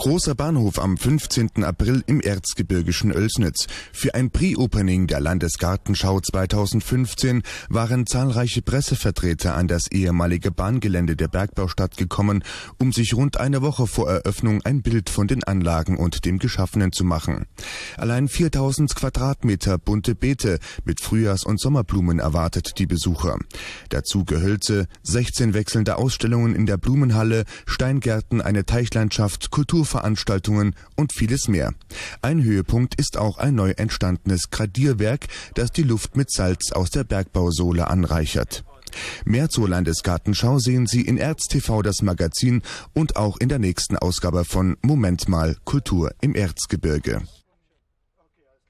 Großer Bahnhof am 15. April im erzgebirgischen Oelsnitz. Für ein Pre-Opening der Landesgartenschau 2015 waren zahlreiche Pressevertreter an das ehemalige Bahngelände der Bergbaustadt gekommen, um sich rund eine Woche vor Eröffnung ein Bild von den Anlagen und dem Geschaffenen zu machen. Allein 4000 Quadratmeter bunte Beete mit Frühjahrs- und Sommerblumen erwartet die Besucher. Dazu Gehölze, 16 wechselnde Ausstellungen in der Blumenhalle, Steingärten, eine Teichlandschaft, Kultur Kulturveranstaltungen und vieles mehr. Ein Höhepunkt ist auch ein neu entstandenes Gradierwerk, das die Luft mit Salz aus der Bergbausohle anreichert. Mehr zur Landesgartenschau sehen Sie in ErzTV das Magazin und auch in der nächsten Ausgabe von Moment mal Kultur im Erzgebirge.